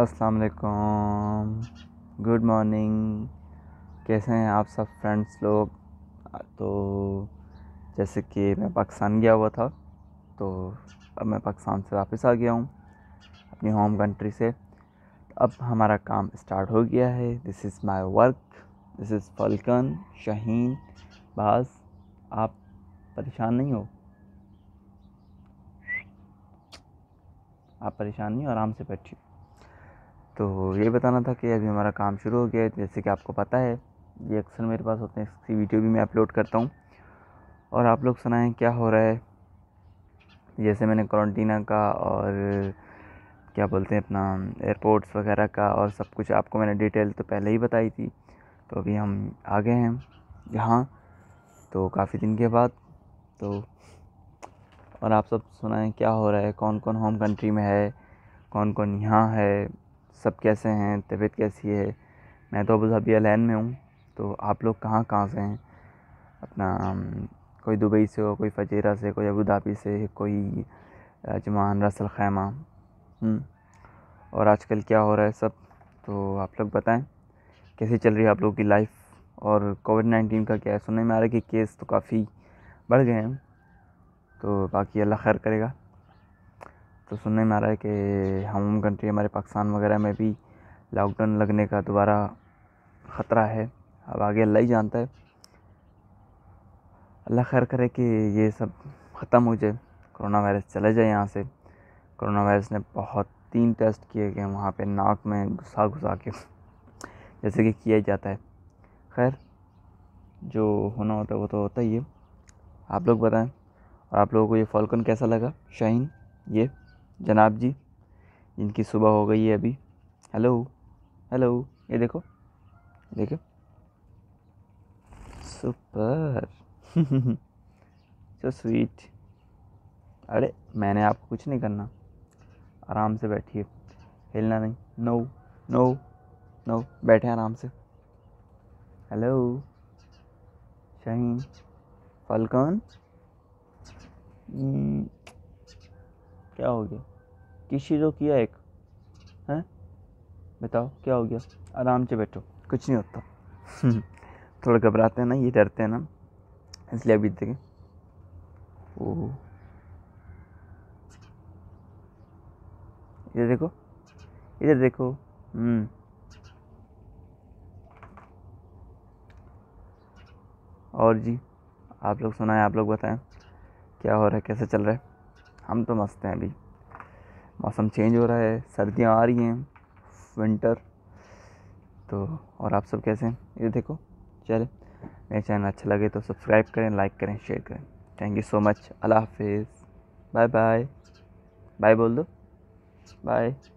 असलकुम good morning कैसे हैं आप सब फ्रेंड्स लोग तो जैसे कि मैं पाकिस्तान गया हुआ था तो अब मैं पाकिस्तान से वापस आ गया हूँ अपनी होम कंट्री से अब हमारा काम स्टार्ट हो गया है this is my work this is फलकन शहीन बास आप परेशान नहीं हो आप परेशान नहीं हो आराम से बैठिए तो ये बताना था कि अभी हमारा काम शुरू हो गया है जैसे कि आपको पता है ये अक्सर मेरे पास होते हैं इसकी वीडियो भी मैं अपलोड करता हूँ और आप लोग सुनाएं क्या हो रहा है जैसे मैंने क्वारंटीना का और क्या बोलते हैं अपना एयरपोर्ट्स वगैरह का और सब कुछ आपको मैंने डिटेल तो पहले ही बताई थी तो अभी हम आ गए हैं यहाँ तो काफ़ी दिन के बाद तो और आप सब सुनाएं क्या हो रहा है कौन कौन होम कंट्री में है कौन कौन यहाँ है सब कैसे हैं तबीयत कैसी है मैं तो अबू धाबी अलैन में हूँ तो आप लोग कहाँ कहाँ से हैं अपना कोई दुबई से हो कोई फजीरा से कोई अबू धाबी से कोई जमान रसल खैमा हम्म, और आजकल क्या हो रहा है सब तो आप लोग बताएं कैसे चल रही है आप लोगों की लाइफ और कोविड नाइन्टीन का क्या है सुनने में आ रहा है कि केस तो काफ़ी बढ़ गए हैं तो बाकी अल्लाह खैर करेगा तो सुनने में आ रहा है कि हम कंट्री हमारे पाकिस्तान वगैरह में भी लॉकडाउन लगने का दोबारा ख़तरा है अब आगे अल्लाह ही जानता है अल्लाह खैर करे कि ये सब ख़त्म हो जाए कोरोना वायरस चले जाए यहाँ से कोरोना वायरस ने बहुत तीन टेस्ट किए गए वहाँ पे नाक में घुसा घुसा के जैसे कि किया जाता है खैर जो होना होता है वो तो होता ही है आप लोग बताएं और आप लोगों को ये फॉल्कन कैसा लगा शाइन ये जनाब जी जिनकी सुबह हो गई है अभी हेलो हेलो ये देखो देखो सुपर सो स्वीट अरे मैंने आपको कुछ नहीं करना आराम से बैठिए हिलना नहीं नो नो नो बैठे आराम से हेलो शहीन फलकन hmm। क्या हो गया किसी तो किया एक हैं बताओ क्या हो गया आराम से बैठो कुछ नहीं होता हम्म, थोड़ा घबराते हैं ना ये डरते हैं ना इसलिए अभी देखें ओह इधर देखो इधर देखो हम्म और जी आप लोग सुनाए आप लोग बताएं क्या हो रहा है कैसे चल रहा है हम तो मस्त हैं अभी मौसम चेंज हो रहा है सर्दियाँ आ रही हैं विंटर तो और आप सब कैसे हैं ये देखो चल मेरे चैनल अच्छा लगे तो सब्सक्राइब करें लाइक करें शेयर करें thank you so much Allah हाफिज़ बाय बाय बाय बोल दो बाय